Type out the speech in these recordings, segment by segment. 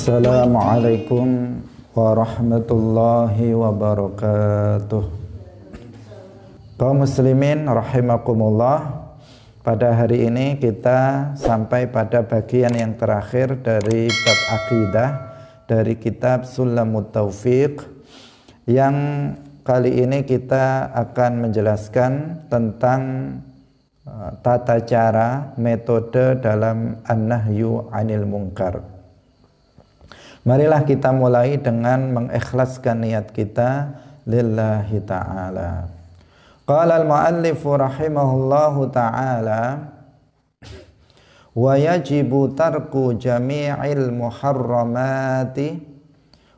Assalamualaikum warahmatullahi wabarakatuh. Kaum muslimin rahimakumullah. Pada hari ini kita sampai pada bagian yang terakhir dari bab akidah dari kitab Sulamut Taufiq yang kali ini kita akan menjelaskan tentang eh, tata cara metode dalam an-nahyu anil mungkar. Marilah kita mulai dengan mengikhlaskan niat kita lillahi ta'ala. Qala al-muallifu rahimahullahu ta'ala wa yajibu tarku jami'il muharramati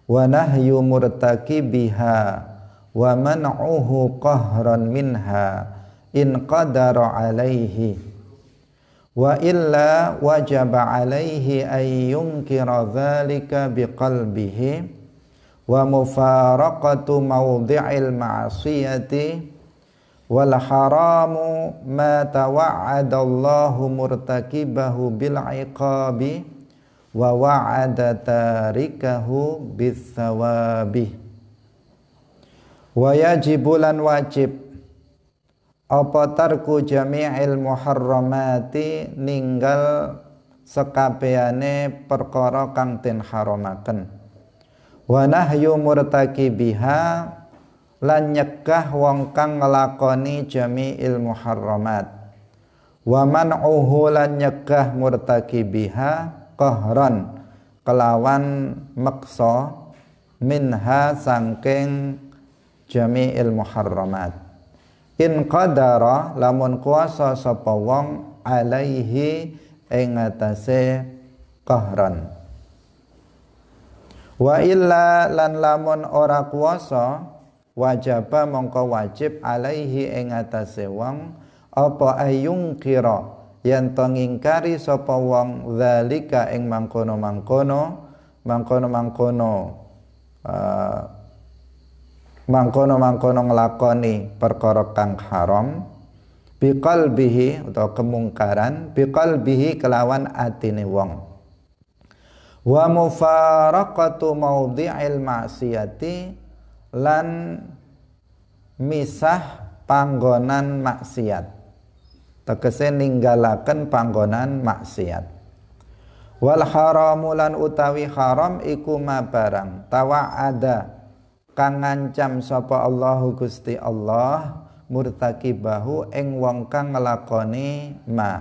wa nahyu murtakibiha wa man'uhu qahran minha in qadara alaihi wa illa wajaba alaihi ay yunkira dzalika biqalbihi wa mufaraqatu mawdi'il ma'siyati wal haramu ma tawa'ada Allahu murtakibahu bil iqabi wa wa'ada tarikahu bis thawabi wa yajibulan wajib apa tarku jami'il muharramati ninggal sekabehane perkara kang den haramaken wa nahyu murtakibiha lan nyegah wong kang nglakoni jami'il muharramat wa man'uhu lan murtaki biha qahran kelawan maksa minha sangking jami'il muharramat in qadara lamun kuasa sapa wong alaihi ing atase qahran wa illa lan lamun ora kuasa wajaba mongko wajib alaihi ing atase wong apa ayung kira yen to ngingkari sapa wong zalika ing mangkono-mangkono mangkono-mangkono uh, mangkono-mangkono nglakoni perkara kang haram bihi atau kemungkaran bihi kelawan atine wong wa mufaraqatu maudhi'il ma'siyati lan misah panggonan maksiat tegese ninggalaken panggonan maksiat wal haramu lan utawi haram iku ma barang tawa'ada kang ngancam sapa Allahu Gusti Allah murtakibahu ing wong kang nglakoni ma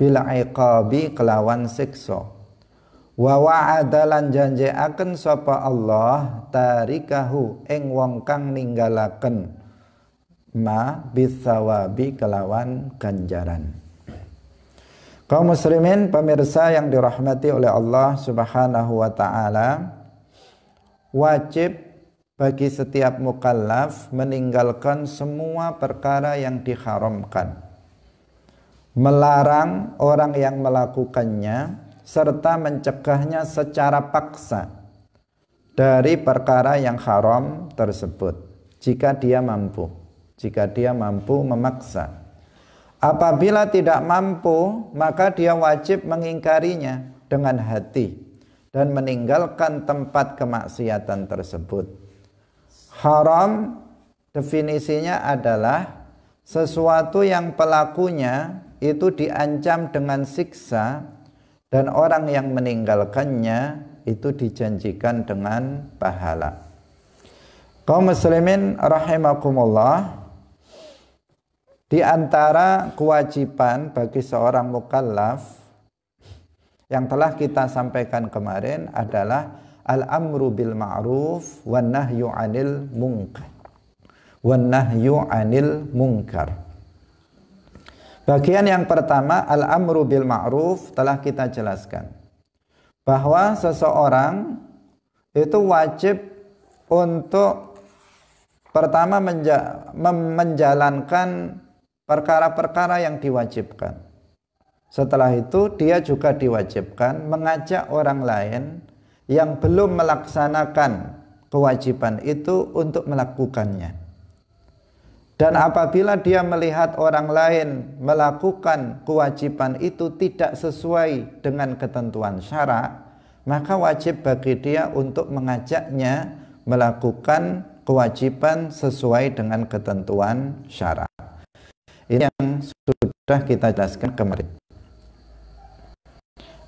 bil iqabi kelawan siksa wa wa'adalan lan janjiaken sapa Allah tarikahu ing wong kang ninggalaken ma bisawabi kelawan ganjaran Kaum muslimin pemirsa yang dirahmati oleh Allah Subhanahu wa taala wajib bagi setiap mukallaf meninggalkan semua perkara yang diharamkan melarang orang yang melakukannya serta mencegahnya secara paksa dari perkara yang haram tersebut jika dia mampu jika dia mampu memaksa apabila tidak mampu maka dia wajib mengingkarinya dengan hati dan meninggalkan tempat kemaksiatan tersebut Haram definisinya adalah sesuatu yang pelakunya itu diancam dengan siksa dan orang yang meninggalkannya itu dijanjikan dengan pahala. Kaum muslimin rahimakumullah di antara kewajiban bagi seorang mukallaf yang telah kita sampaikan kemarin adalah al-amru bil ma'ruf wan nahyu 'anil munkar. Wan nahyu 'anil munkar. Bagian yang pertama al-amru bil ma'ruf telah kita jelaskan bahwa seseorang itu wajib untuk pertama menja menjalankan perkara-perkara yang diwajibkan. Setelah itu dia juga diwajibkan mengajak orang lain yang belum melaksanakan kewajiban itu untuk melakukannya. Dan apabila dia melihat orang lain melakukan kewajiban itu tidak sesuai dengan ketentuan syara, maka wajib bagi dia untuk mengajaknya melakukan kewajiban sesuai dengan ketentuan syara. Ini yang sudah kita jelaskan kemarin.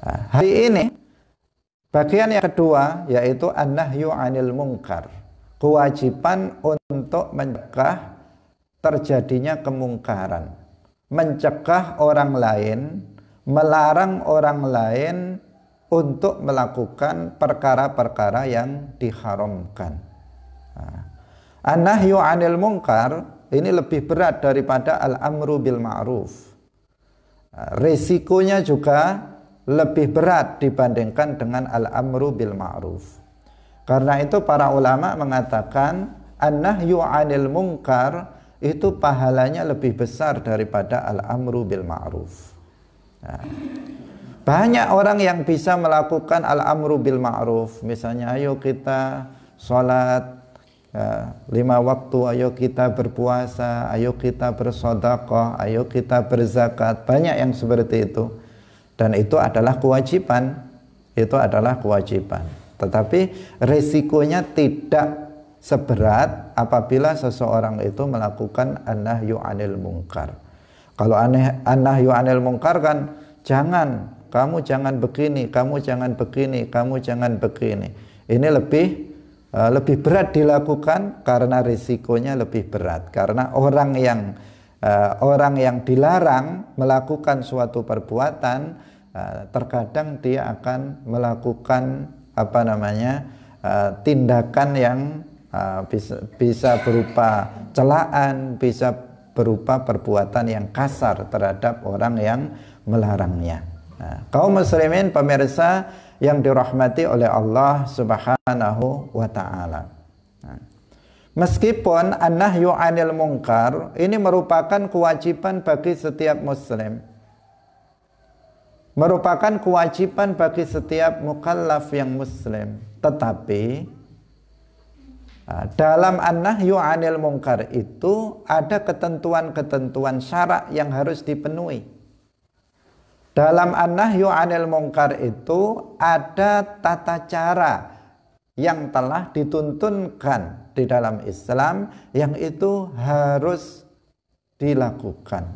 Nah, hari ini Bagian yang kedua yaitu an anil mungkar. Kewajiban untuk mencegah terjadinya kemungkaran. Mencegah orang lain, melarang orang lain untuk melakukan perkara-perkara yang diharamkan. anahyu nah, anil mungkar ini lebih berat daripada al-amru bil ma'ruf. Nah, Resikonya juga lebih berat dibandingkan dengan al-amru bil ma'ruf. Karena itu para ulama mengatakan an-nahyu 'anil munkar itu pahalanya lebih besar daripada al-amru bil ma'ruf. Nah, banyak orang yang bisa melakukan al-amru bil ma'ruf. Misalnya ayo kita sholat ya, lima waktu, ayo kita berpuasa, ayo kita bersodakoh, ayo kita berzakat. Banyak yang seperti itu dan itu adalah kewajiban itu adalah kewajiban tetapi resikonya tidak seberat apabila seseorang itu melakukan anahyu anil mungkar kalau aneh anahyu anil mungkar kan jangan kamu jangan begini kamu jangan begini kamu jangan begini ini lebih eh, lebih berat dilakukan karena risikonya lebih berat karena orang yang eh, orang yang dilarang melakukan suatu perbuatan Ah, terkadang dia akan melakukan apa namanya ah, tindakan yang ah, bisa, bisa berupa celaan, bisa berupa perbuatan yang kasar terhadap orang yang melarangnya. Nah, muslimin pemirsa yang dirahmati oleh Allah Subhanahu wa taala. meskipun an-nahyu 'anil munkar ini merupakan kewajiban bagi setiap muslim merupakan kewajiban bagi setiap mukallaf yang muslim. Tetapi ah, dalam an-nahyu anil mungkar itu ada ketentuan-ketentuan syarat yang harus dipenuhi. Dalam an-nahyu anil mungkar itu ada tata cara yang telah dituntunkan di dalam Islam yang itu harus dilakukan,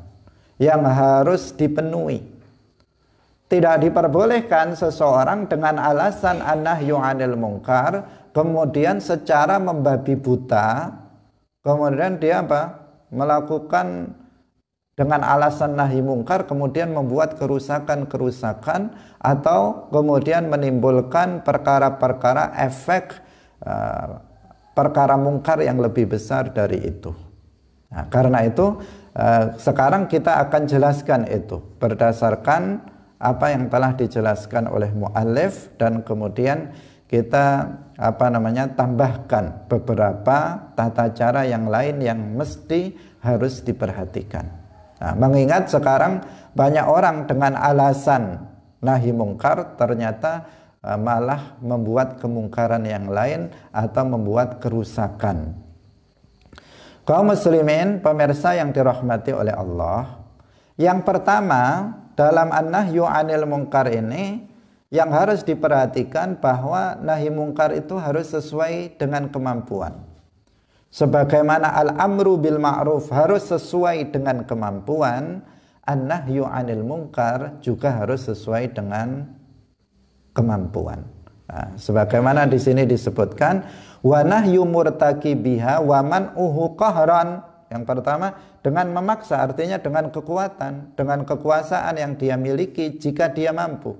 yang harus dipenuhi. Tidak diperbolehkan seseorang dengan alasan yang anil mungkar kemudian secara membabi buta kemudian dia apa? melakukan dengan alasan nahi mungkar kemudian membuat kerusakan-kerusakan atau kemudian menimbulkan perkara-perkara efek uh, perkara mungkar yang lebih besar dari itu. Nah, karena itu uh, sekarang kita akan jelaskan itu berdasarkan apa yang telah dijelaskan oleh mu'alif dan kemudian kita apa namanya tambahkan beberapa tata cara yang lain yang mesti harus diperhatikan. Nah, mengingat sekarang banyak orang dengan alasan nahi mungkar ternyata e, malah membuat kemungkaran yang lain atau membuat kerusakan. Kaum muslimin, pemirsa yang dirahmati oleh Allah, yang pertama dalam an-nahyu anil mungkar ini yang harus diperhatikan bahwa nahi mungkar itu harus sesuai dengan kemampuan. Sebagaimana al-amru bil ma'ruf harus sesuai dengan kemampuan, an-nahyu anil mungkar juga harus sesuai dengan kemampuan. Nah, sebagaimana di sini disebutkan wa nahyu biha wa man uhu qahran yang pertama, dengan memaksa artinya dengan kekuatan, dengan kekuasaan yang dia miliki jika dia mampu.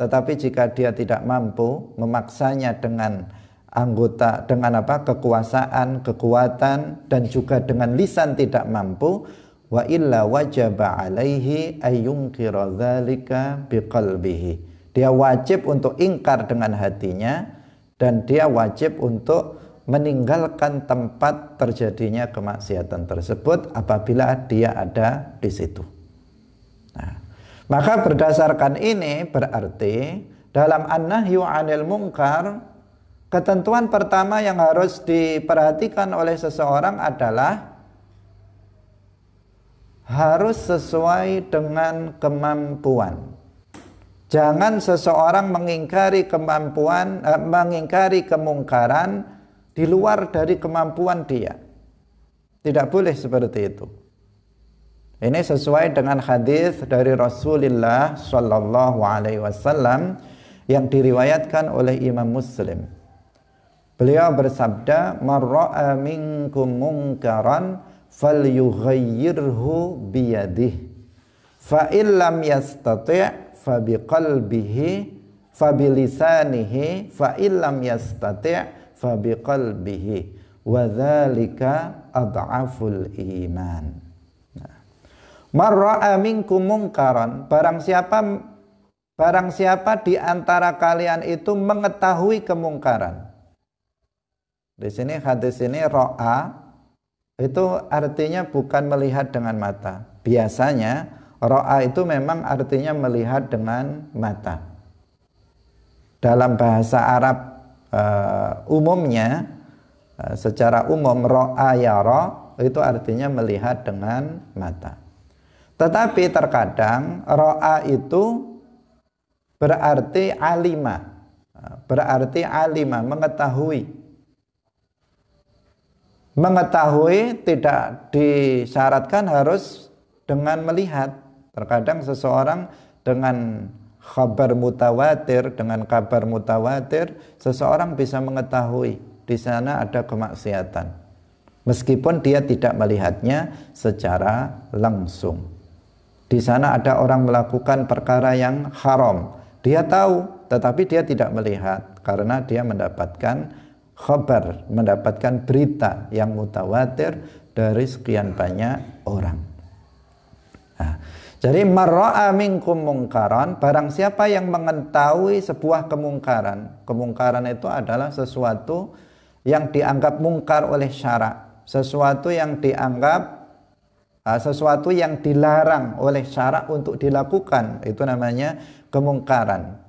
Tetapi jika dia tidak mampu, memaksanya dengan anggota dengan apa? kekuasaan, kekuatan dan juga dengan lisan tidak mampu, wa illa wajaba alaihi ayyunkira dzalika biqalbihi. Dia wajib untuk ingkar dengan hatinya dan dia wajib untuk meninggalkan tempat terjadinya kemaksiatan tersebut apabila dia ada di situ. Nah, maka berdasarkan ini berarti dalam an-nahyu 'anil munkar ketentuan pertama yang harus diperhatikan oleh seseorang adalah harus sesuai dengan kemampuan. Jangan seseorang mengingkari kemampuan eh, mengingkari kemungkaran di luar dari kemampuan dia. Tidak boleh seperti itu. Ini sesuai dengan hadis dari Rasulullah Shallallahu Alaihi Wasallam yang diriwayatkan oleh Imam Muslim. Beliau bersabda, "Marra'a minkum munkaran falyughayyirhu biyadih. Fa illam yastati' fa biqalbihi fa bilisanihi fa illam yastati' فبقلبه wa dzalika adhaful iman nah. marra'a minkum mungkaran barang siapa barang siapa di antara kalian itu mengetahui kemungkaran di sini hadis ini ro'a itu artinya bukan melihat dengan mata biasanya ro'a itu memang artinya melihat dengan mata dalam bahasa Arab uh, umumnya uh, secara umum ro'a ya ro itu artinya melihat dengan mata. Tetapi terkadang ro'a itu berarti alima. Eh, berarti alima, mengetahui. Mengetahui tidak disyaratkan harus dengan melihat. Terkadang seseorang dengan khabar mutawatir dengan kabar mutawatir seseorang bisa mengetahui di sana ada kemaksiatan meskipun dia tidak melihatnya secara langsung di sana ada orang melakukan perkara yang haram dia tahu tetapi dia tidak melihat karena dia mendapatkan khabar mendapatkan berita yang mutawatir dari sekian banyak orang jadi mar'a minkum mungkaran, barang siapa yang mengetahui sebuah kemungkaran. Kemungkaran itu adalah sesuatu yang dianggap mungkar oleh syarak, sesuatu yang dianggap ah, sesuatu yang dilarang oleh syarak untuk dilakukan. Itu namanya kemungkaran.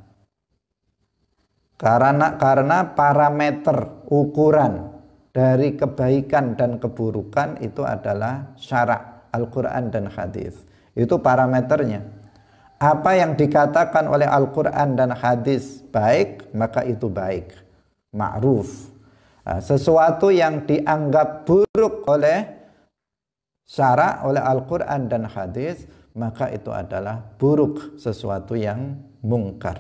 Karena karena parameter ukuran dari kebaikan dan keburukan itu adalah syarak Al-Qur'an dan hadis. Itu parameternya. Apa yang dikatakan oleh Al-Quran dan hadis baik, maka itu baik. Ma'ruf. Nah, sesuatu yang dianggap buruk oleh syara, oleh Al-Quran dan hadis, maka itu adalah buruk. Sesuatu yang mungkar.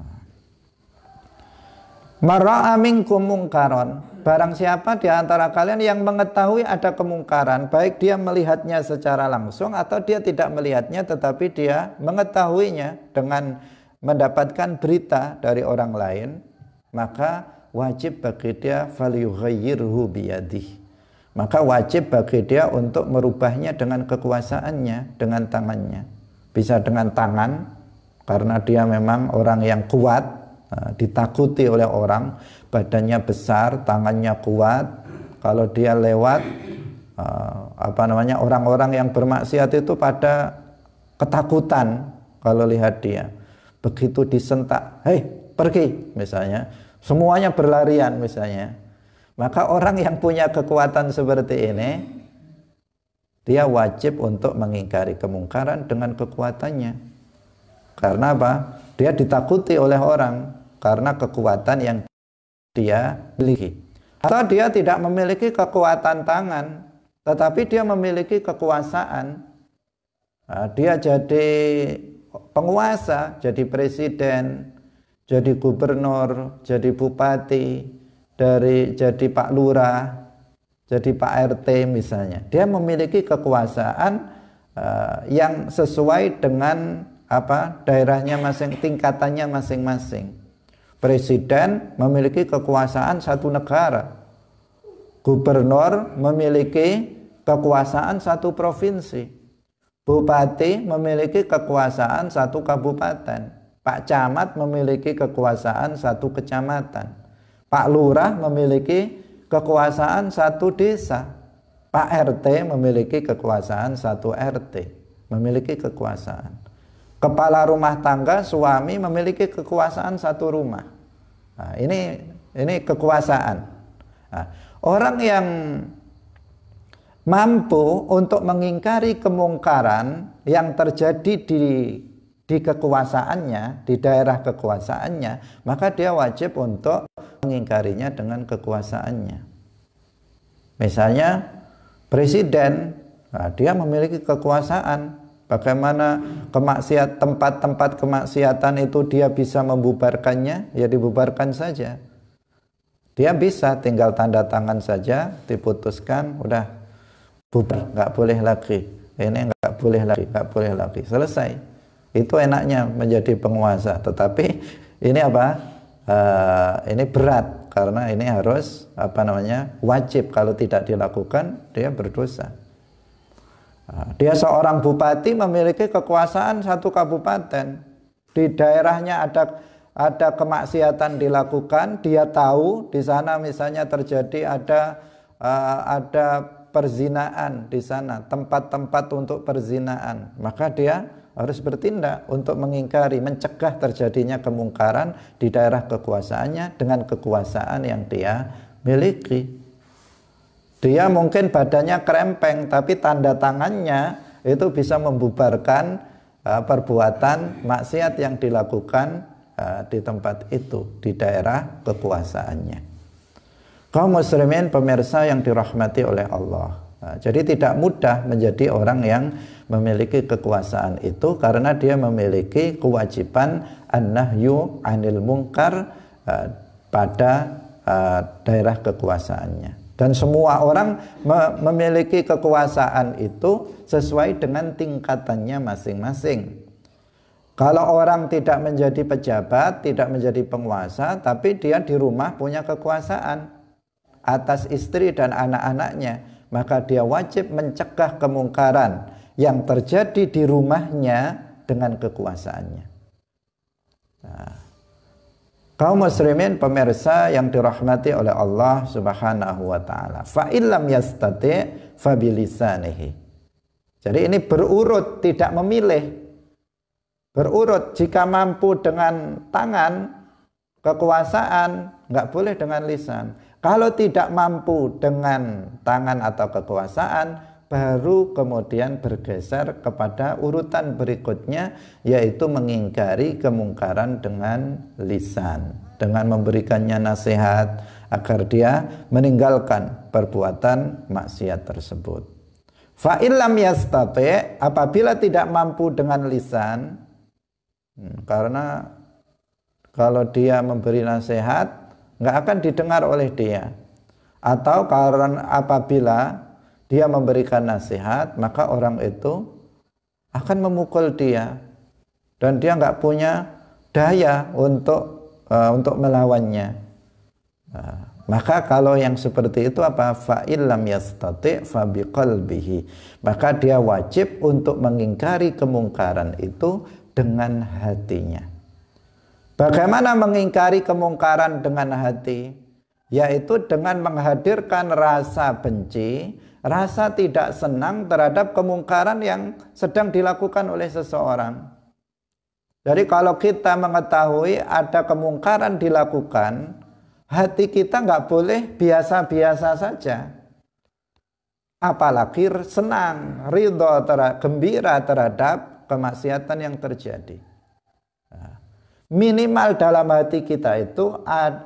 Nah. Mara'a minkum mungkaron Barang siapa di antara kalian yang mengetahui ada kemungkaran, baik dia melihatnya secara langsung atau dia tidak melihatnya tetapi dia mengetahuinya dengan mendapatkan berita dari orang lain, maka wajib bagi dia falyughayyirhu biyadih. Maka wajib bagi dia untuk merubahnya dengan kekuasaannya, dengan tangannya. Bisa dengan tangan karena dia memang orang yang kuat Ah, ditakuti oleh orang, badannya besar, tangannya kuat. Kalau dia lewat ah, apa namanya orang-orang yang bermaksiat itu pada ketakutan kalau lihat dia. Begitu disentak, "Hei, pergi." misalnya. Semuanya berlarian misalnya. Maka orang yang punya kekuatan seperti ini dia wajib untuk mengingkari kemungkaran dengan kekuatannya. Karena apa? Dia ditakuti oleh orang karena kekuatan yang dia miliki. Atau dia tidak memiliki kekuatan tangan, tetapi dia memiliki kekuasaan. Nah, dia jadi penguasa, jadi presiden, jadi gubernur, jadi bupati, dari jadi Pak Lurah, jadi Pak RT misalnya. Dia memiliki kekuasaan eh, yang sesuai dengan apa daerahnya masing tingkatannya masing-masing. Presiden memiliki kekuasaan satu negara. Gubernur memiliki kekuasaan satu provinsi. Bupati memiliki kekuasaan satu kabupaten. Pak Camat memiliki kekuasaan satu kecamatan. Pak Lurah memiliki kekuasaan satu desa. Pak RT memiliki kekuasaan satu RT. Memiliki kekuasaan. Kepala rumah tangga suami memiliki kekuasaan satu rumah. Nah, ini ini kekuasaan. Nah, orang yang mampu untuk mengingkari kemungkaran yang terjadi di di kekuasaannya, di daerah kekuasaannya, maka dia wajib untuk mengingkarinya dengan kekuasaannya. Misalnya presiden, nah dia memiliki kekuasaan Bagaimana kemaksiat tempat-tempat kemaksiatan itu dia bisa membubarkannya? Ya dibubarkan saja. Dia bisa tinggal tanda tangan saja, diputuskan, udah bubar, nggak boleh lagi. Ini nggak boleh lagi, nggak boleh lagi. Selesai. Itu enaknya menjadi penguasa. Tetapi ini apa? Uh, ini berat karena ini harus apa namanya wajib kalau tidak dilakukan dia berdosa. Nah, dia seorang bupati memiliki kekuasaan satu kabupaten. Di daerahnya ada ada kemaksiatan dilakukan, dia tahu di sana misalnya terjadi ada eh, ada perzinaan di sana, tempat-tempat untuk perzinaan. Maka dia harus bertindak untuk mengingkari, mencegah terjadinya kemungkaran di daerah kekuasaannya dengan kekuasaan yang dia miliki. Dia mungkin badannya krempeng tapi tanda tangannya itu bisa membubarkan uh, perbuatan maksiat yang dilakukan uh, di tempat itu, di daerah kekuasaannya. Kaum muslimin pemirsa yang dirahmati oleh Allah. Nah, jadi tidak mudah menjadi orang yang memiliki kekuasaan itu karena dia memiliki kewajiban an-nahyu anil munkar eh, pada daerah kekuasaannya. Dan semua orang memiliki kekuasaan itu sesuai dengan tingkatannya masing-masing. Kalau orang tidak menjadi pejabat, tidak menjadi penguasa, tapi dia di rumah punya kekuasaan atas istri dan anak-anaknya, maka dia wajib mencegah kemungkaran yang terjadi di rumahnya dengan kekuasaannya. Nah, Kaum muslimin pemirsa yang dirahmati oleh Allah Subhanahu wa taala. Fa illam yastati fa bilisanihi. Jadi ini berurut tidak memilih. Berurut jika mampu dengan tangan kekuasaan nggak boleh dengan lisan. Kalau tidak mampu dengan tangan atau kekuasaan baru kemudian bergeser kepada urutan berikutnya yaitu mengingkari kemungkaran dengan lisan dengan memberikannya nasihat agar dia meninggalkan perbuatan maksiat tersebut. Fa'ilam yastate apabila tidak mampu dengan lisan hmm, karena kalau dia memberi nasihat nggak akan didengar oleh dia atau karena apabila dia memberikan nasihat, maka orang itu akan memukul dia dan dia nggak punya daya untuk uh, untuk melawannya. Uh, maka kalau yang seperti itu apa fa'ilam yastati fabiqalbihi maka dia wajib untuk mengingkari kemungkaran itu dengan hatinya. Bagaimana mengingkari kemungkaran dengan hati? Yaitu dengan menghadirkan rasa benci rasa tidak senang terhadap kemungkaran yang sedang dilakukan oleh seseorang. Jadi kalau kita mengetahui ada kemungkaran dilakukan, hati kita nggak boleh biasa-biasa saja. Apalagi senang, ridho, terhadap, gembira terhadap kemaksiatan yang terjadi. Nah, minimal dalam hati kita itu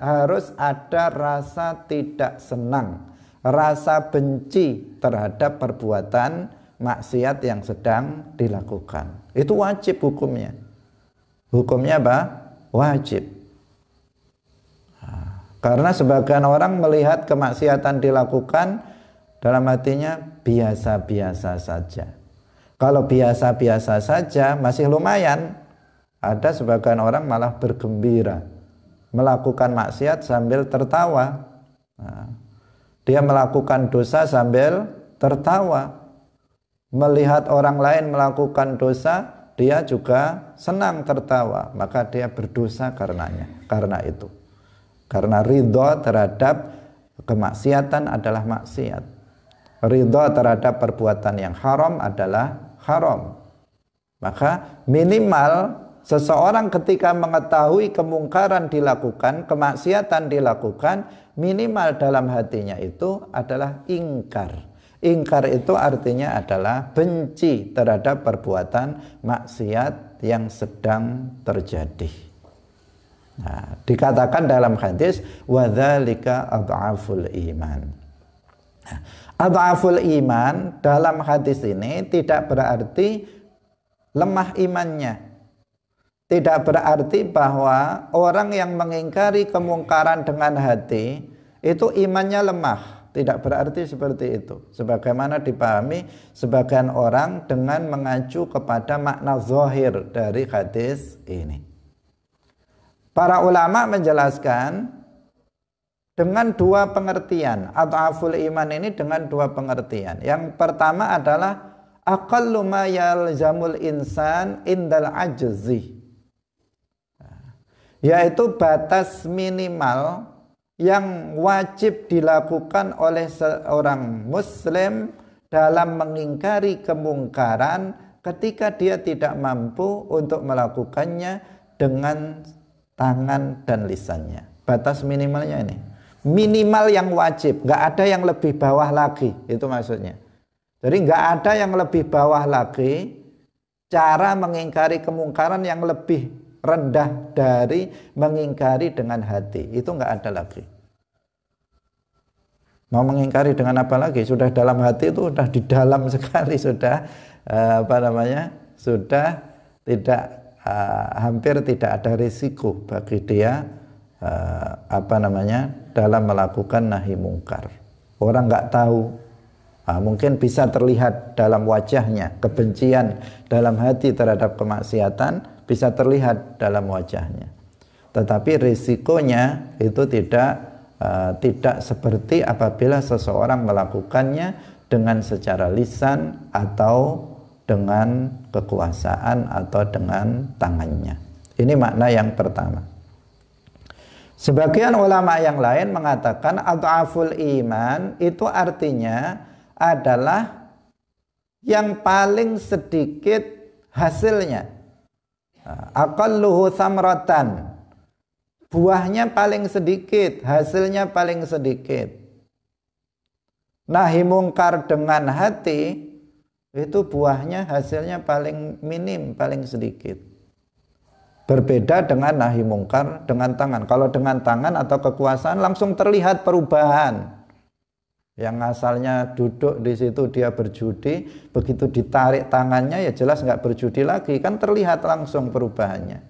harus ada rasa tidak senang rasa benci terhadap perbuatan maksiat yang sedang dilakukan. Itu wajib hukumnya. Hukumnya apa? Wajib. Ah, karena sebagian orang melihat kemaksiatan dilakukan dalam hatinya biasa-biasa saja. Kalau biasa-biasa saja masih lumayan. Ada sebagian orang malah bergembira melakukan maksiat sambil tertawa dia melakukan dosa sambil tertawa. Melihat orang lain melakukan dosa, dia juga senang tertawa, maka dia berdosa karenanya, karena itu. Karena ridho terhadap kemaksiatan adalah maksiat. Ridho terhadap perbuatan yang haram adalah haram. Maka minimal Seseorang ketika mengetahui kemungkaran dilakukan, kemaksiatan dilakukan, minimal dalam hatinya itu adalah ingkar. Ingkar itu artinya adalah benci terhadap perbuatan maksiat yang sedang terjadi. Nah, dikatakan dalam hadis وَذَلِكَ adhaful iman. Nah, adhaful iman dalam hadis ini tidak berarti lemah imannya, tidak berarti bahwa orang yang mengingkari kemungkaran dengan hati itu imannya lemah. Tidak berarti seperti itu. Sebagaimana dipahami sebagian orang dengan mengacu kepada makna zohir dari hadis ini. Para ulama menjelaskan dengan dua pengertian. atau aful iman ini dengan dua pengertian. Yang pertama adalah aqallu ma yalzamul insan indal ajzih yaitu batas minimal yang wajib dilakukan oleh seorang muslim dalam mengingkari kemungkaran ketika dia tidak mampu untuk melakukannya dengan tangan dan lisannya. Batas minimalnya ini. Minimal yang wajib, nggak ada yang lebih bawah lagi, itu maksudnya. Jadi nggak ada yang lebih bawah lagi cara mengingkari kemungkaran yang lebih rendah dari mengingkari dengan hati itu nggak ada lagi mau mengingkari dengan apa lagi sudah dalam hati itu sudah di dalam sekali sudah eh, apa namanya sudah tidak eh, hampir tidak ada risiko bagi dia eh, apa namanya dalam melakukan nahi mungkar orang nggak tahu ah, mungkin bisa terlihat dalam wajahnya kebencian dalam hati terhadap kemaksiatan bisa terlihat dalam wajahnya. Tetapi risikonya itu tidak uh, tidak seperti apabila seseorang melakukannya dengan secara lisan atau dengan kekuasaan atau dengan tangannya. Ini makna yang pertama. Sebagian ulama yang lain mengatakan adhaful iman itu artinya adalah yang paling sedikit hasilnya Akalluhu ah, samratan. Buahnya paling sedikit, hasilnya paling sedikit. Nahi mungkar dengan hati itu buahnya hasilnya paling minim, paling sedikit. Berbeda dengan nahi mungkar dengan tangan. Kalau dengan tangan atau kekuasaan langsung terlihat perubahan yang asalnya duduk di situ dia berjudi begitu ditarik tangannya ya jelas nggak berjudi lagi kan terlihat langsung perubahannya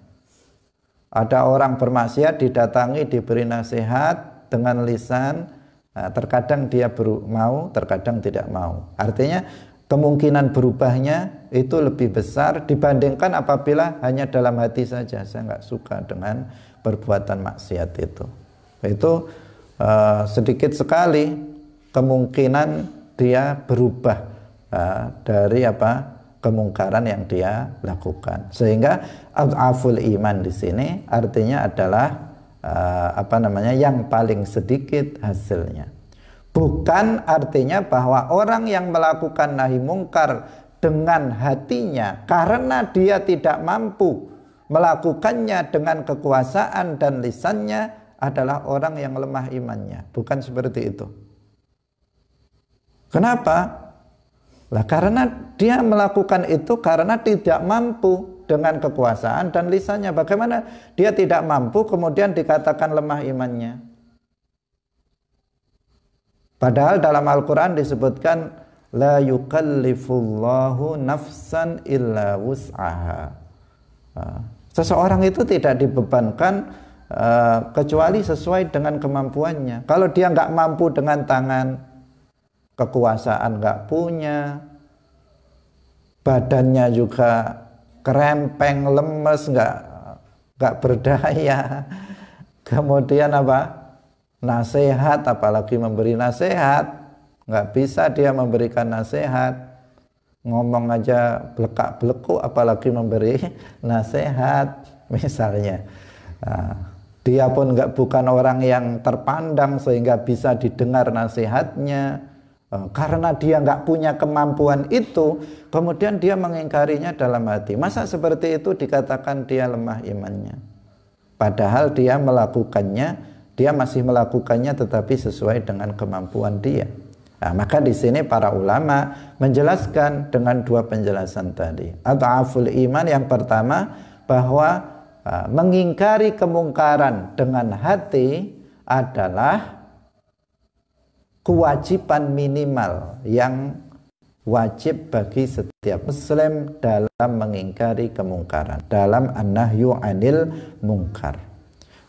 ada orang bermaksiat didatangi diberi nasihat dengan lisan nah, terkadang dia mau terkadang tidak mau artinya kemungkinan berubahnya itu lebih besar dibandingkan apabila hanya dalam hati saja saya nggak suka dengan perbuatan maksiat itu itu uh, sedikit sekali kemungkinan dia berubah uh, dari apa kemungkaran yang dia lakukan. Sehingga aful iman di sini artinya adalah uh, apa namanya yang paling sedikit hasilnya. Bukan artinya bahwa orang yang melakukan nahi mungkar dengan hatinya karena dia tidak mampu melakukannya dengan kekuasaan dan lisannya adalah orang yang lemah imannya. Bukan seperti itu. Kenapa? Lah karena dia melakukan itu karena tidak mampu dengan kekuasaan dan lisannya. Bagaimana dia tidak mampu kemudian dikatakan lemah imannya? Padahal dalam Al-Qur'an disebutkan la yukallifullahu nafsan illa wus'aha. Ah, seseorang itu tidak dibebankan ah, kecuali sesuai dengan kemampuannya. Kalau dia nggak mampu dengan tangan, kekuasaan nggak punya, badannya juga kerempeng, lemes, nggak nggak berdaya. Kemudian apa? nasehat apalagi memberi nasehat nggak bisa dia memberikan nasehat Ngomong aja belekak-beleku, apalagi memberi nasehat misalnya. Nah, dia pun nggak bukan orang yang terpandang sehingga bisa didengar nasihatnya Eh, karena dia nggak punya kemampuan itu, kemudian dia mengingkarinya dalam hati. Masa seperti itu dikatakan dia lemah imannya? Padahal dia melakukannya, dia masih melakukannya tetapi sesuai dengan kemampuan dia. Nah, maka di sini para ulama menjelaskan dengan dua penjelasan tadi. Atau iman yang pertama bahwa eh, mengingkari kemungkaran dengan hati adalah kewajiban minimal yang wajib bagi setiap muslim dalam mengingkari kemungkaran dalam an anil mungkar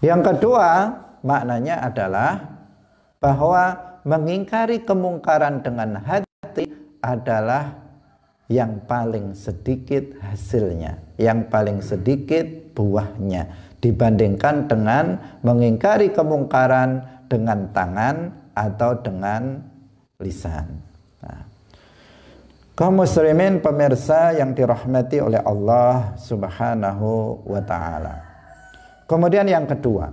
yang kedua maknanya adalah bahwa mengingkari kemungkaran dengan hati adalah yang paling sedikit hasilnya yang paling sedikit buahnya dibandingkan dengan mengingkari kemungkaran dengan tangan atau dengan lisan. Nah. Kaum muslimin pemirsa yang dirahmati oleh Allah Subhanahu wa taala. Kemudian yang kedua,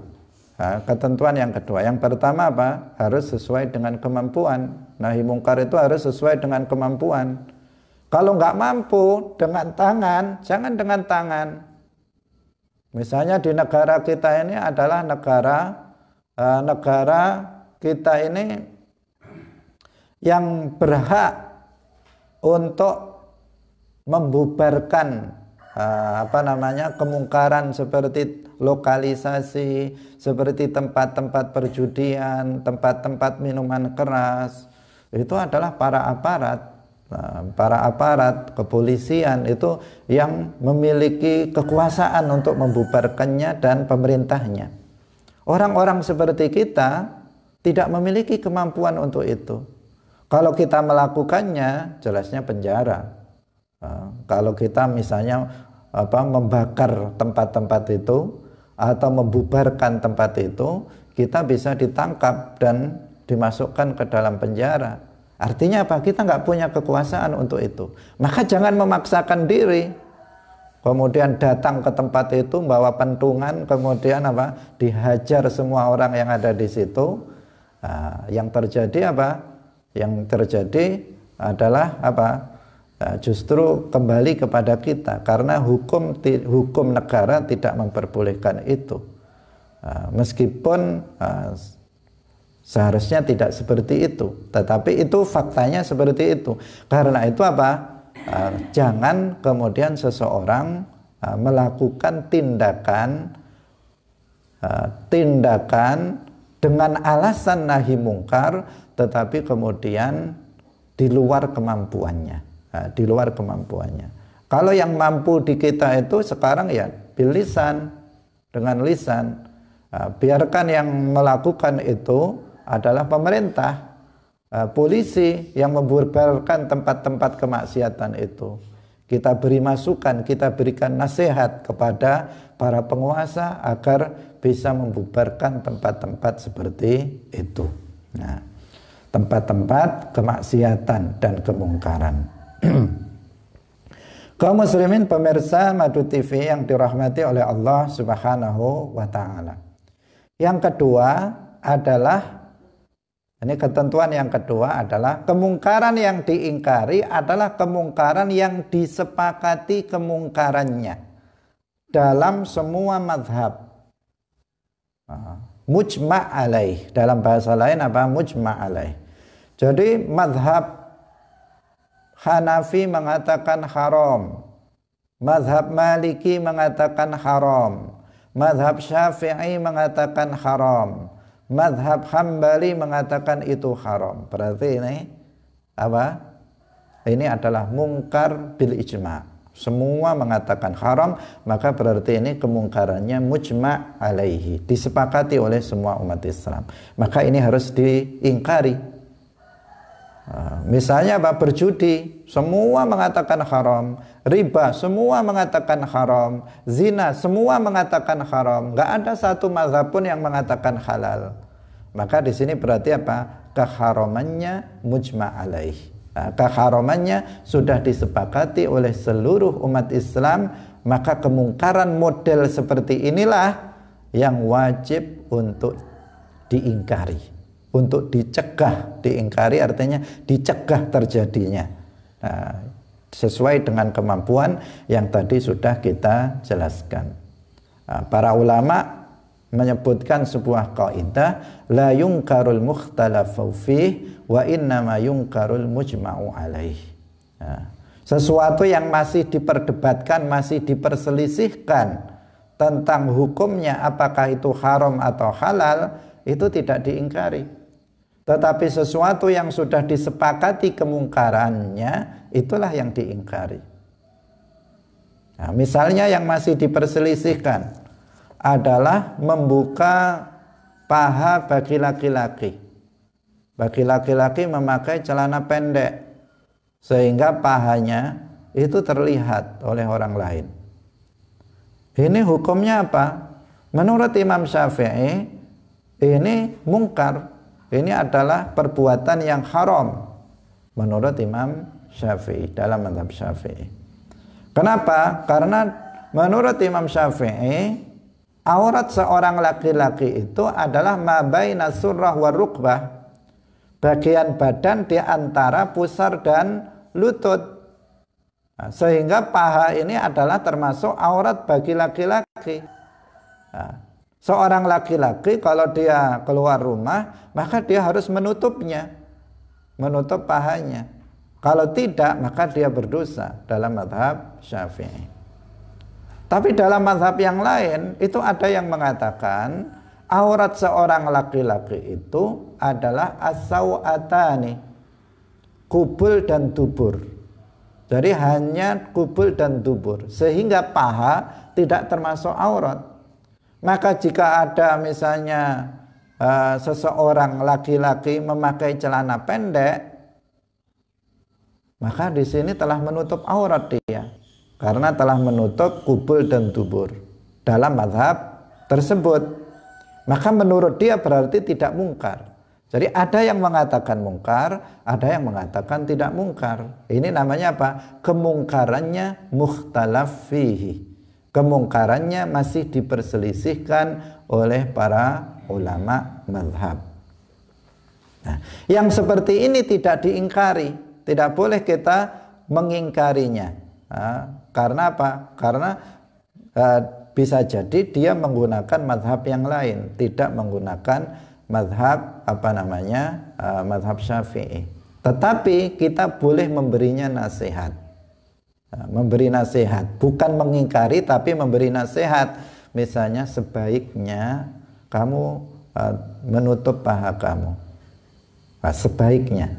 ketentuan yang kedua. Yang pertama apa? Harus sesuai dengan kemampuan. Nahi mungkar itu harus sesuai dengan kemampuan. Kalau nggak mampu dengan tangan, jangan dengan tangan. Misalnya di negara kita ini adalah negara eh, negara kita ini yang berhak untuk membubarkan eh, apa namanya kemungkaran seperti lokalisasi, seperti tempat-tempat perjudian, tempat-tempat minuman keras, itu adalah para aparat nah, para aparat kepolisian itu yang memiliki kekuasaan untuk membubarkannya dan pemerintahnya. Orang-orang seperti kita tidak memiliki kemampuan untuk itu. Kalau kita melakukannya, jelasnya penjara. Kalau kita misalnya apa membakar tempat-tempat itu atau membubarkan tempat itu, kita bisa ditangkap dan dimasukkan ke dalam penjara. Artinya apa? Kita nggak punya kekuasaan untuk itu. Maka jangan memaksakan diri. Kemudian datang ke tempat itu, bawa pentungan, kemudian apa? Dihajar semua orang yang ada di situ Nah, yang terjadi apa? Yang terjadi adalah apa? Ah, justru kembali kepada kita karena hukum hukum negara tidak memperbolehkan itu ah, meskipun ah, seharusnya tidak seperti itu tetapi itu faktanya seperti itu karena itu apa jangan kemudian seseorang melakukan tindakan tindakan dengan alasan nahi mungkar tetapi kemudian di luar kemampuannya nah, di luar kemampuannya kalau yang mampu di kita itu sekarang ya bilisan dengan lisan nah, biarkan yang melakukan itu adalah pemerintah polisi yang membubarkan tempat-tempat kemaksiatan itu kita beri masukan, kita berikan nasihat kepada para penguasa agar bisa membubarkan tempat-tempat seperti itu. Nah, tempat-tempat kemaksiatan dan kemungkaran. Kaum muslimin pemirsa Madu TV yang dirahmati oleh Allah Subhanahu wa taala. Yang kedua adalah ini ketentuan yang kedua adalah kemungkaran yang diingkari adalah kemungkaran yang disepakati kemungkarannya dalam semua madhab. Ah, mujma' alaih. Dalam bahasa lain apa? Mujma' alaih. Jadi madhab Hanafi mengatakan haram. Madhab Maliki mengatakan haram. Madhab Syafi'i mengatakan haram. Madhab Hambali mengatakan itu haram. Berarti ini apa? Ini adalah mungkar bil ijma. Semua mengatakan haram, maka berarti ini kemungkarannya mujma' alaihi. Disepakati oleh semua umat Islam. Maka ini harus diingkari Ah, misalnya apa berjudi, semua mengatakan haram, riba semua mengatakan haram, zina semua mengatakan haram, Gak ada satu mazhab pun yang mengatakan halal. Maka di sini berarti apa? Keharamannya mujma alaih. Ah, keharamannya sudah disepakati oleh seluruh umat Islam, maka kemungkaran model seperti inilah yang wajib untuk diingkari untuk dicegah diingkari artinya dicegah terjadinya nah, sesuai dengan kemampuan yang tadi sudah kita jelaskan nah, para ulama menyebutkan sebuah kaidah la yungkarul mukhtalafu fi wa innama yungkarul mujma'u alaih nah, sesuatu yang masih diperdebatkan masih diperselisihkan tentang hukumnya apakah itu haram atau halal itu tidak diingkari tetapi sesuatu yang sudah disepakati kemungkarannya, itulah yang diingkari. Nah, misalnya yang masih diperselisihkan adalah membuka paha bagi laki-laki. Bagi laki-laki memakai celana pendek sehingga pahanya itu terlihat oleh orang lain. Ini hukumnya apa? Menurut Imam Syafi'i ini mungkar ini adalah perbuatan yang haram menurut Imam Syafi'i dalam mazhab Syafi'i. Kenapa? Karena menurut Imam Syafi'i aurat seorang laki-laki itu adalah mabaina surrah wa rukbah. Bagian badan di antara pusar dan lutut. Nah, sehingga paha ini adalah termasuk aurat bagi laki-laki. Nah, Seorang laki-laki kalau dia keluar rumah, maka dia harus menutupnya, menutup pahanya. Kalau tidak, maka dia berdosa dalam madhab syafi'i. Tapi dalam madhab yang lain, itu ada yang mengatakan aurat seorang laki-laki itu adalah asawatani, kubul dan dubur. Jadi hanya kubul dan dubur, sehingga paha tidak termasuk aurat. Maka jika ada misalnya uh, seseorang laki-laki memakai celana pendek, maka di sini telah menutup aurat dia karena telah menutup kubul dan tubur dalam madhab tersebut. Maka menurut dia berarti tidak mungkar. Jadi ada yang mengatakan mungkar, ada yang mengatakan tidak mungkar. Ini namanya apa? Kemungkarannya mukhtalaf kemungkarannya masih diperselisihkan oleh para ulama mazhab. Nah, yang seperti ini tidak diingkari, tidak boleh kita mengingkarinya. Nah, karena apa? Karena uh, bisa jadi dia menggunakan mazhab yang lain, tidak menggunakan mazhab apa namanya? uh, eh, mazhab Syafi'i. Tetapi kita boleh memberinya nasihat Eh, memberi nasihat bukan mengingkari tapi memberi nasihat misalnya sebaiknya kamu eh, menutup paha kamu nah, sebaiknya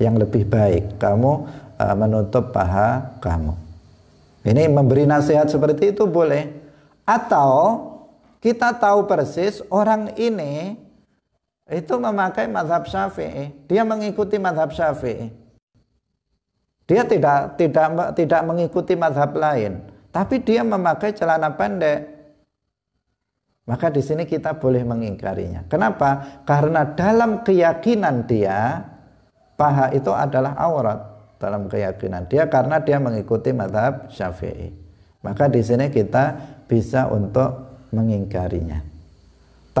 yang lebih baik kamu eh, menutup paha kamu ini memberi nasihat seperti itu boleh atau kita tahu persis orang ini itu memakai madhab syafi'i dia mengikuti madhab syafi'i dia tidak tidak tidak mengikuti mazhab lain, tapi dia memakai celana pendek. Maka di sini kita boleh mengingkarinya. Kenapa? Karena dalam keyakinan dia paha itu adalah aurat dalam keyakinan dia karena dia mengikuti mazhab Syafi'i. Maka di sini kita bisa untuk mengingkarinya.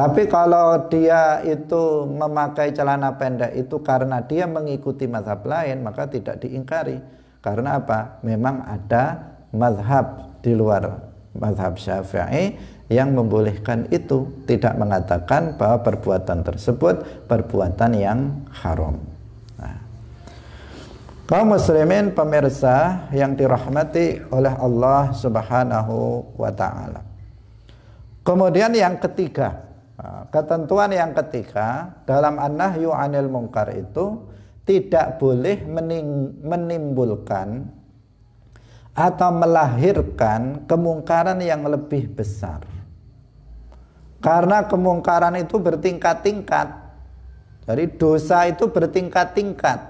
Tapi kalau dia itu memakai celana pendek itu karena dia mengikuti mazhab lain maka tidak diingkari. Karena apa? Memang ada mazhab di luar mazhab Syafi'i yang membolehkan itu tidak mengatakan bahwa perbuatan tersebut perbuatan yang haram. Nah. Kaum muslimin pemirsa yang dirahmati oleh Allah Subhanahu wa taala. Kemudian yang ketiga, Ah, ketentuan yang ketiga dalam an-nahyu anil mungkar itu tidak boleh menimbulkan atau melahirkan kemungkaran yang lebih besar. Karena kemungkaran itu bertingkat-tingkat. Jadi dosa itu bertingkat-tingkat.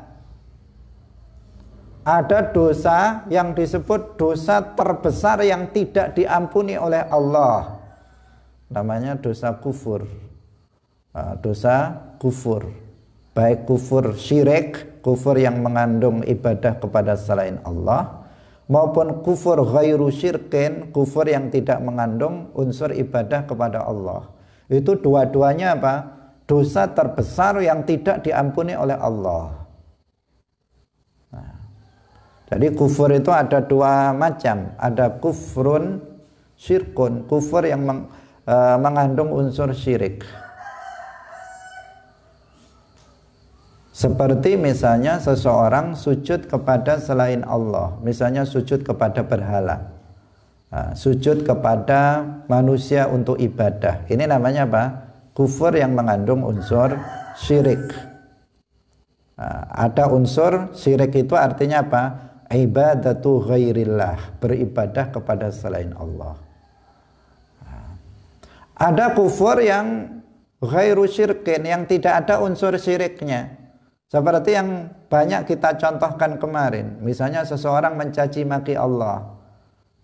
Ada dosa yang disebut dosa terbesar yang tidak diampuni oleh Allah namanya dosa kufur ah, dosa kufur baik kufur syirik kufur yang mengandung ibadah kepada selain Allah maupun kufur ghairu syirkin kufur yang tidak mengandung unsur ibadah kepada Allah itu dua-duanya apa dosa terbesar yang tidak diampuni oleh Allah nah, jadi kufur itu ada dua macam ada kufrun syirkun kufur yang meng, Eh, mengandung unsur syirik. Seperti misalnya seseorang sujud kepada selain Allah, misalnya sujud kepada berhala, nah, sujud kepada manusia untuk ibadah. Ini namanya apa? Kufur yang mengandung unsur syirik. Nah, ada unsur syirik itu artinya apa? Ibadatu ghairillah, beribadah kepada selain Allah. Ada kufur yang ghairu syirkin, yang tidak ada unsur syiriknya. Seperti yang banyak kita contohkan kemarin. Misalnya seseorang mencaci maki Allah.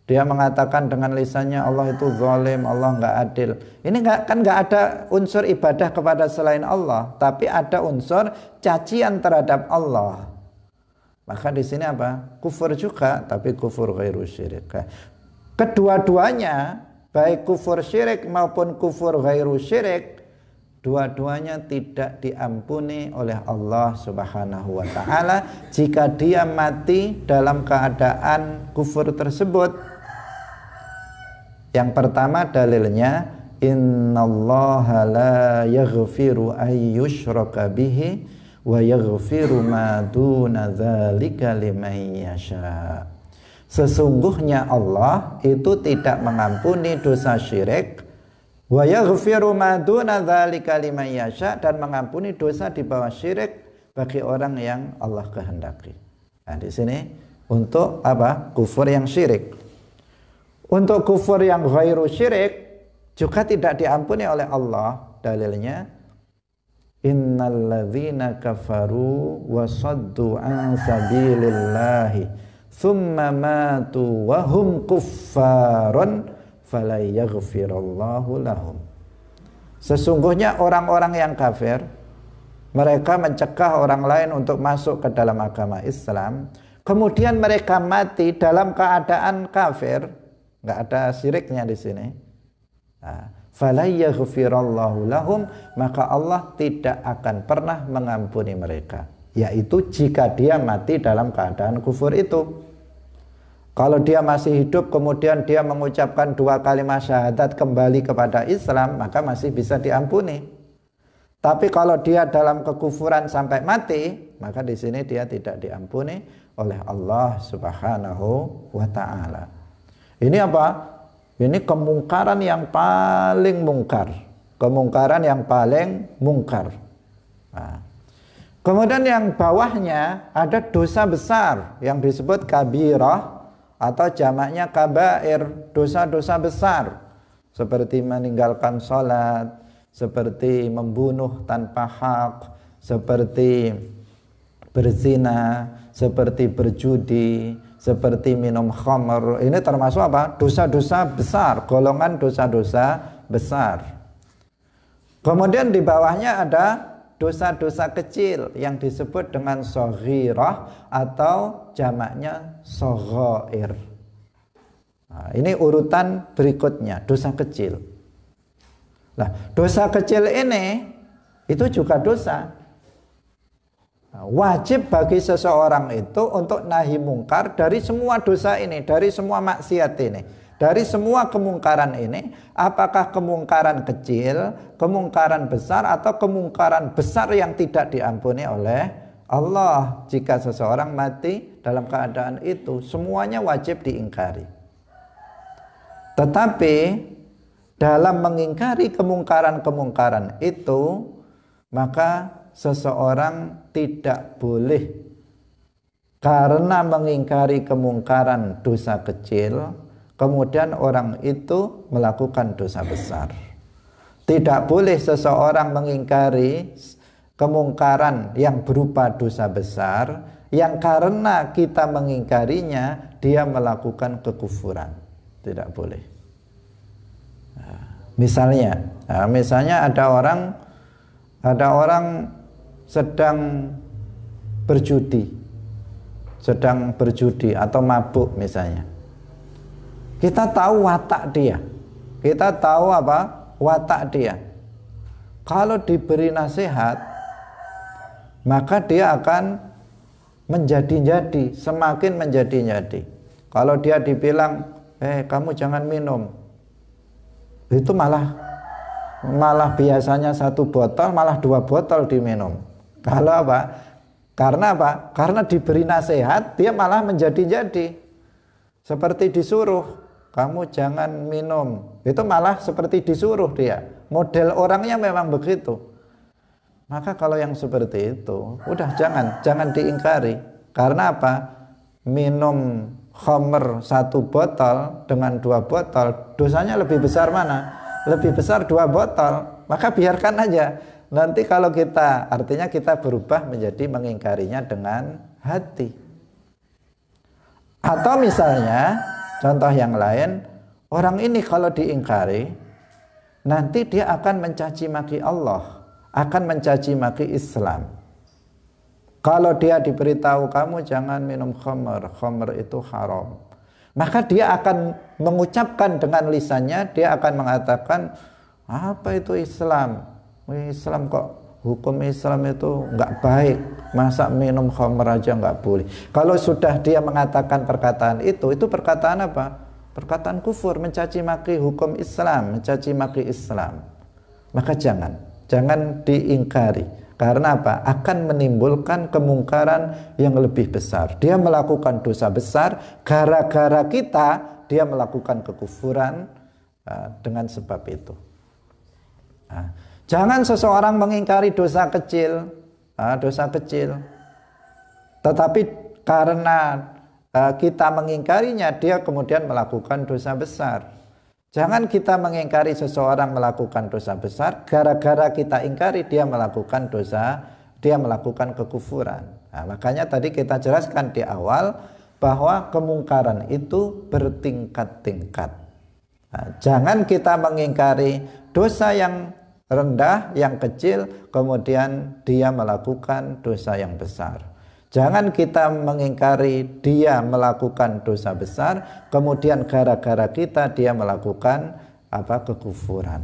Dia mengatakan dengan lisannya Allah itu zalim, Allah nggak adil. Ini gak, kan nggak ada unsur ibadah kepada selain Allah, tapi ada unsur cacian terhadap Allah. Maka di sini apa? Kufur juga, tapi kufur ghairu syirik. Kedua-duanya baik kufur syirik maupun kufur ghairu syirik dua-duanya tidak diampuni oleh Allah Subhanahu wa taala jika dia mati dalam keadaan kufur tersebut yang pertama dalilnya innallaha la yaghfiru ayyushraka bihi wa yaghfiru ma duna dzalika liman yasha' Sesungguhnya Allah itu tidak mengampuni dosa syirik wa dan mengampuni dosa di bawah syirik bagi orang yang Allah kehendaki. Nah, di sini untuk apa? Kufur yang syirik. Untuk kufur yang ghairu syirik juga tidak diampuni oleh Allah dalilnya innalladzina kafaru wa saddu an sabilillahi thumma matu hum kuffarun falayaghfirallahu lahum. Sesungguhnya orang-orang yang kafir mereka mencegah orang lain untuk masuk ke dalam agama Islam, kemudian mereka mati dalam keadaan kafir, nggak ada syiriknya di sini. Nah, falayaghfirallahu lahum, maka Allah tidak akan pernah mengampuni mereka yaitu jika dia mati dalam keadaan kufur itu. Kalau dia masih hidup kemudian dia mengucapkan dua kalimat syahadat kembali kepada Islam maka masih bisa diampuni. Tapi kalau dia dalam kekufuran sampai mati maka di sini dia tidak diampuni oleh Allah Subhanahu wa taala. Ini apa? Ini kemungkaran yang paling mungkar. Kemungkaran yang paling mungkar. Nah, Kemudian yang bawahnya ada dosa besar yang disebut kabirah atau jamaknya kabair, dosa-dosa besar seperti meninggalkan sholat, seperti membunuh tanpa hak, seperti berzina, seperti berjudi, seperti minum khamr. Ini termasuk apa? Dosa-dosa besar, golongan dosa-dosa besar. Kemudian di bawahnya ada dosa-dosa kecil yang disebut dengan soghirah atau jamaknya soghoir. Nah, ini urutan berikutnya, dosa kecil. Nah, dosa kecil ini itu juga dosa. Nah, wajib bagi seseorang itu untuk nahi mungkar dari semua dosa ini, dari semua maksiat ini. Dari semua kemungkaran ini, apakah kemungkaran kecil, kemungkaran besar, atau kemungkaran besar yang tidak diampuni oleh Allah? Jika seseorang mati dalam keadaan itu, semuanya wajib diingkari. Tetapi dalam mengingkari kemungkaran-kemungkaran itu, maka seseorang tidak boleh karena mengingkari kemungkaran dosa kecil kemudian orang itu melakukan dosa besar. Tidak boleh seseorang mengingkari kemungkaran yang berupa dosa besar yang karena kita mengingkarinya dia melakukan kekufuran. Tidak boleh. Nah, misalnya, nah, misalnya ada orang ada orang sedang berjudi, sedang berjudi atau mabuk misalnya kita tahu watak dia. Kita tahu apa? Watak dia. Kalau diberi nasihat, maka dia akan menjadi-jadi, semakin menjadi-jadi. Kalau dia dibilang, "Eh, kamu jangan minum." Itu malah malah biasanya satu botol, malah dua botol diminum. Kalau apa? Karena apa? Karena diberi nasihat, dia malah menjadi-jadi. Seperti disuruh kamu jangan minum. Itu malah seperti disuruh dia. Model orangnya memang begitu. Maka kalau yang seperti itu, udah jangan, jangan diingkari. Karena apa? Minum homer satu botol dengan dua botol, dosanya lebih besar mana? Lebih besar dua botol. Maka biarkan aja. Nanti kalau kita, artinya kita berubah menjadi mengingkarinya dengan hati. Atau misalnya Contoh yang lain, orang ini kalau diingkari, nanti dia akan mencaci maki Allah, akan mencaci maki Islam. Kalau dia diberitahu kamu jangan minum khamr, khamr itu haram. Maka dia akan mengucapkan dengan lisannya, dia akan mengatakan, apa itu Islam? Islam kok hukum Islam itu nggak baik masa minum khamr aja nggak boleh kalau sudah dia mengatakan perkataan itu itu perkataan apa perkataan kufur mencaci maki hukum Islam mencaci maki Islam maka jangan jangan diingkari karena apa akan menimbulkan kemungkaran yang lebih besar dia melakukan dosa besar gara-gara kita dia melakukan kekufuran uh, dengan sebab itu nah, Jangan seseorang mengingkari dosa kecil, ah, dosa kecil. Tetapi karena ah, kita mengingkarinya, dia kemudian melakukan dosa besar. Jangan kita mengingkari seseorang melakukan dosa besar, gara-gara kita ingkari dia melakukan dosa, dia melakukan kekufuran. Nah, makanya tadi kita jelaskan di awal bahwa kemungkaran itu bertingkat-tingkat. Nah, jangan kita mengingkari dosa yang rendah, yang kecil, kemudian dia melakukan dosa yang besar. Jangan kita mengingkari dia melakukan dosa besar, kemudian gara-gara kita dia melakukan apa kekufuran.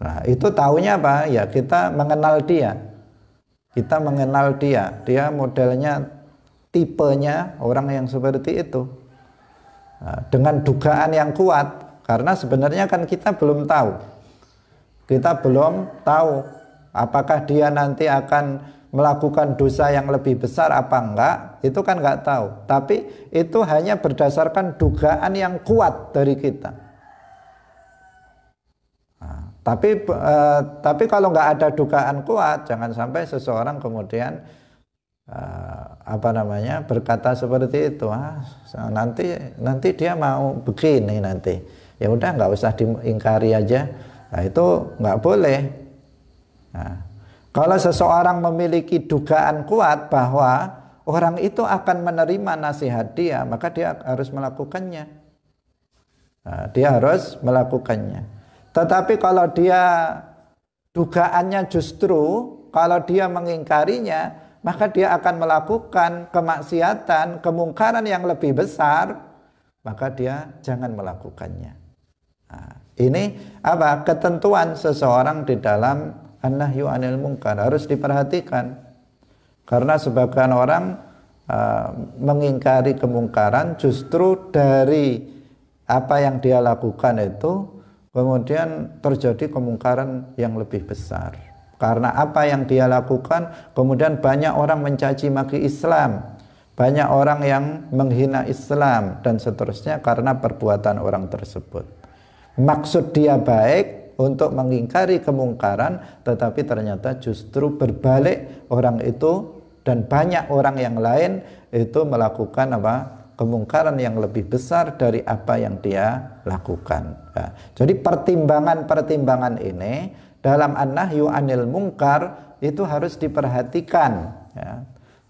Nah, itu tahunya apa? Ya kita mengenal dia. Kita mengenal dia. Dia modelnya tipenya orang yang seperti itu. Nah, dengan dugaan yang kuat karena sebenarnya kan kita belum tahu kita belum tahu apakah dia nanti akan melakukan dosa yang lebih besar apa enggak, itu kan enggak tahu. Tapi itu hanya berdasarkan dugaan yang kuat dari kita. Nah, tapi eh, tapi kalau enggak ada dugaan kuat, jangan sampai seseorang kemudian eh, apa namanya berkata seperti itu, ah nanti nanti dia mau begini nanti, ya udah enggak usah diingkari aja Nah, itu nggak boleh. Nah, kalau seseorang memiliki dugaan kuat bahwa orang itu akan menerima nasihat dia, maka dia harus melakukannya. Nah, dia harus melakukannya. Tetapi kalau dia dugaannya justru kalau dia mengingkarinya, maka dia akan melakukan kemaksiatan, kemungkaran yang lebih besar, maka dia jangan melakukannya. Nah, ini apa? Ketentuan seseorang di dalam an-nahyu anil mungkar harus diperhatikan. Karena sebagian orang uh, mengingkari kemungkaran justru dari apa yang dia lakukan itu kemudian terjadi kemungkaran yang lebih besar. Karena apa yang dia lakukan kemudian banyak orang mencaci maki Islam, banyak orang yang menghina Islam dan seterusnya karena perbuatan orang tersebut maksud dia baik untuk mengingkari kemungkaran tetapi ternyata justru berbalik orang itu dan banyak orang yang lain itu melakukan apa kemungkaran yang lebih besar dari apa yang dia lakukan. ya. jadi pertimbangan-pertimbangan ini dalam an-nahyu anil mungkar itu harus diperhatikan. Ya.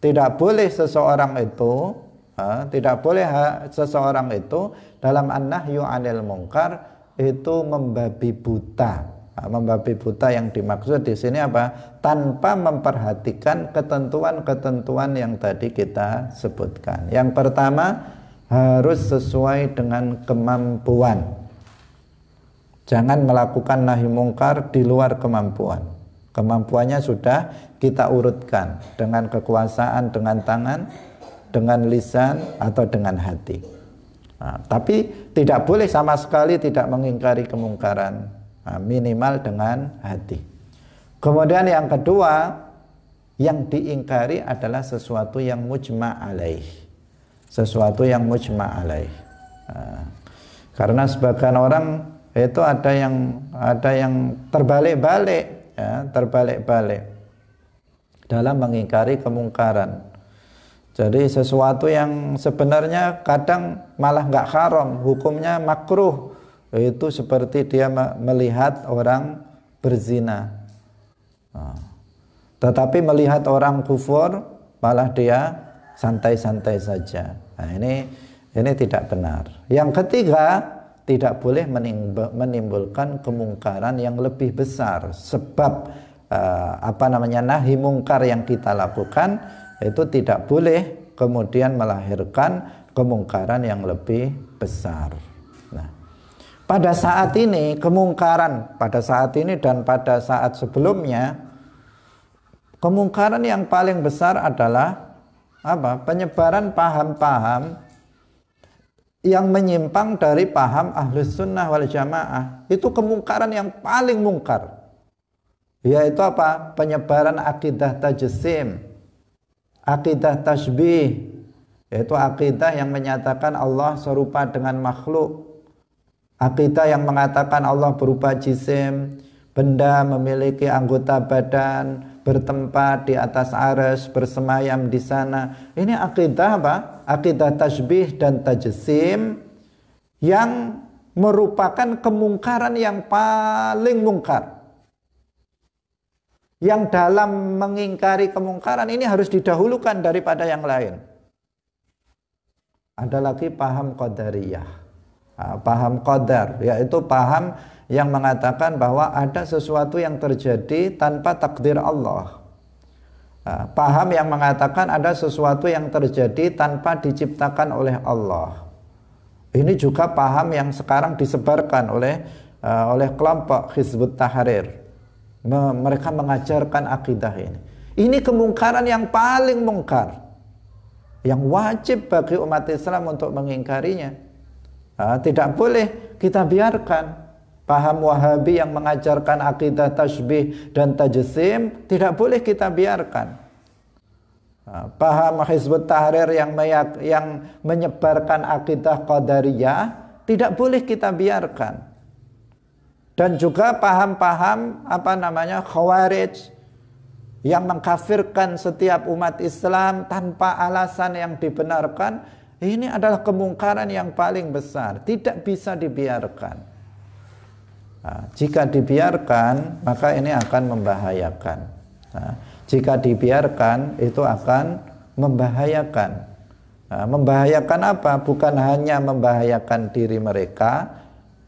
Tidak boleh seseorang itu, ya, tidak boleh ha, seseorang itu dalam an-nahyu anil mungkar itu membabi buta. Nah, membabi buta yang dimaksud di sini apa? Tanpa memperhatikan ketentuan-ketentuan yang tadi kita sebutkan. Yang pertama harus sesuai dengan kemampuan. Jangan melakukan nahi mungkar di luar kemampuan. Kemampuannya sudah kita urutkan dengan kekuasaan, dengan tangan, dengan lisan, atau dengan hati. Nah, tapi tidak boleh sama sekali tidak mengingkari kemungkaran, nah, minimal dengan hati. Kemudian yang kedua, yang diingkari adalah sesuatu yang mujma' alaih. Sesuatu yang mujma' alaih. Nah, karena sebagian orang itu ada yang ada yang terbalik-balik, ya, terbalik-balik dalam mengingkari kemungkaran. Jadi sesuatu yang sebenarnya kadang malah nggak haram, hukumnya makruh. Itu seperti dia melihat orang berzina. Nah, tetapi melihat orang kufur malah dia santai-santai saja. Nah, ini ini tidak benar. Yang ketiga, tidak boleh menimbulkan kemungkaran yang lebih besar sebab eh, apa namanya nahi mungkar yang kita lakukan itu tidak boleh kemudian melahirkan kemungkaran yang lebih besar. Nah, pada saat ini kemungkaran pada saat ini dan pada saat sebelumnya kemungkaran yang paling besar adalah apa? Penyebaran paham-paham yang menyimpang dari paham ahlus sunnah wal jamaah itu kemungkaran yang paling mungkar yaitu apa penyebaran akidah tajusim akidah tasbih yaitu akidah yang menyatakan Allah serupa dengan makhluk akidah yang mengatakan Allah berupa jisim benda memiliki anggota badan bertempat di atas aras bersemayam di sana ini akidah apa akidah tasbih dan tajsim yang merupakan kemungkaran yang paling mungkar yang dalam mengingkari kemungkaran ini harus didahulukan daripada yang lain. Ada lagi paham qadariyah. Paham qadar yaitu paham yang mengatakan bahwa ada sesuatu yang terjadi tanpa takdir Allah. Paham yang mengatakan ada sesuatu yang terjadi tanpa diciptakan oleh Allah. Ini juga paham yang sekarang disebarkan oleh oleh kelompok Hizbut Tahrir mereka mengajarkan akidah ini. Ini kemungkaran yang paling mungkar. Yang wajib bagi umat Islam untuk mengingkarinya. Nah, tidak boleh kita biarkan paham Wahabi yang mengajarkan akidah tasbih dan tajsim tidak boleh kita biarkan. paham Hizbut Tahrir yang yang menyebarkan akidah Qadariyah tidak boleh kita biarkan dan juga paham-paham apa namanya khawarij yang mengkafirkan setiap umat Islam tanpa alasan yang dibenarkan ini adalah kemungkaran yang paling besar tidak bisa dibiarkan nah, jika dibiarkan maka ini akan membahayakan nah, jika dibiarkan itu akan membahayakan nah, membahayakan apa bukan hanya membahayakan diri mereka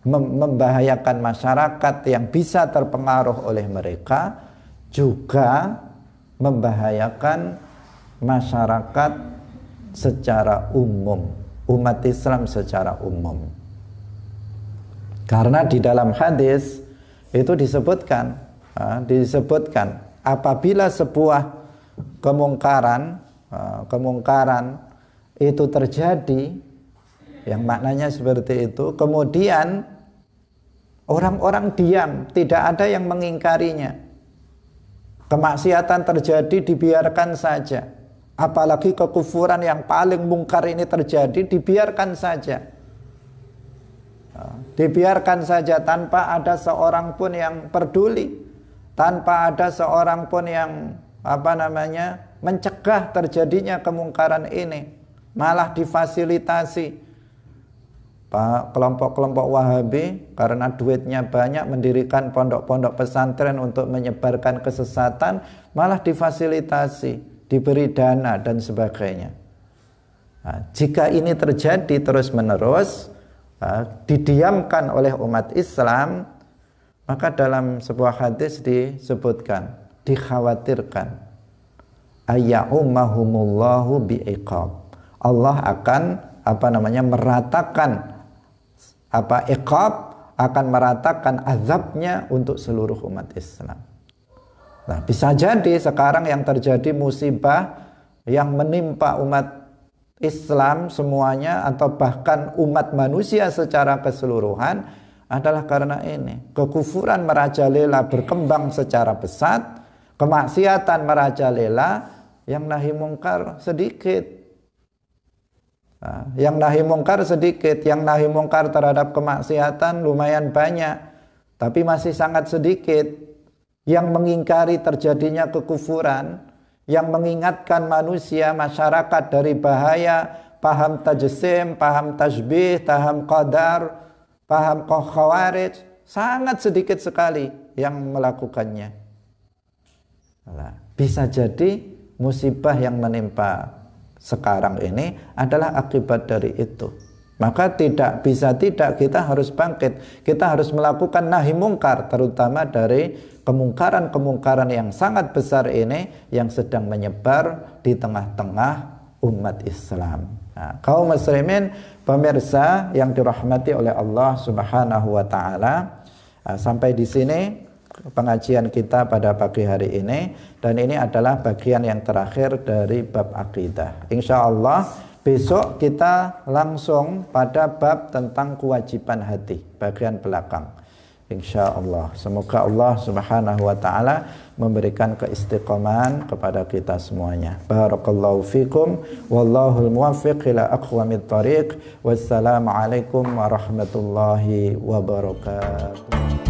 membahayakan masyarakat yang bisa terpengaruh oleh mereka juga membahayakan masyarakat secara umum, umat Islam secara umum. Karena di dalam hadis itu disebutkan, disebutkan apabila sebuah kemungkaran, kemungkaran itu terjadi yang maknanya seperti itu. Kemudian orang-orang diam, tidak ada yang mengingkarinya. Kemaksiatan terjadi dibiarkan saja. Apalagi kekufuran yang paling mungkar ini terjadi dibiarkan saja. Dibiarkan saja tanpa ada seorang pun yang peduli, tanpa ada seorang pun yang apa namanya mencegah terjadinya kemungkaran ini, malah difasilitasi kelompok-kelompok Wahabi karena duitnya banyak mendirikan pondok-pondok pesantren untuk menyebarkan kesesatan malah difasilitasi, diberi dana dan sebagainya. Nah, jika ini terjadi terus-menerus nah, didiamkan oleh umat Islam, maka dalam sebuah hadis disebutkan, dikhawatirkan ayyaumahumullahu biiqab. Allah akan apa namanya meratakan apa iqab akan meratakan azabnya untuk seluruh umat Islam. Nah, bisa jadi sekarang yang terjadi musibah yang menimpa umat Islam semuanya atau bahkan umat manusia secara keseluruhan adalah karena ini. Kekufuran merajalela berkembang secara pesat, kemaksiatan merajalela yang nahi mungkar sedikit Ah, yang nahi mungkar sedikit, yang nahi mungkar terhadap kemaksiatan lumayan banyak, tapi masih sangat sedikit. Yang mengingkari terjadinya kekufuran, yang mengingatkan manusia, masyarakat dari bahaya, paham tajsim, paham tajbih, paham qadar, paham khawarij, sangat sedikit sekali yang melakukannya. Bisa jadi musibah yang menimpa sekarang ini adalah akibat dari itu. Maka tidak bisa tidak kita harus bangkit. Kita harus melakukan nahi mungkar terutama dari kemungkaran-kemungkaran yang sangat besar ini yang sedang menyebar di tengah-tengah umat Islam. Nah, kaum muslimin pemirsa yang dirahmati oleh Allah Subhanahu wa taala nah, sampai di sini pengajian kita pada pagi hari ini dan ini adalah bagian yang terakhir dari bab akidah. Insya Allah besok kita langsung pada bab tentang kewajiban hati bagian belakang. Insya Allah. Semoga Allah Subhanahu Wa Taala memberikan keistiqomahan kepada kita semuanya. Barakallahu fikum. Wallahul muwaffiq ila aqwamit tariq. Wassalamualaikum warahmatullahi wabarakatuh.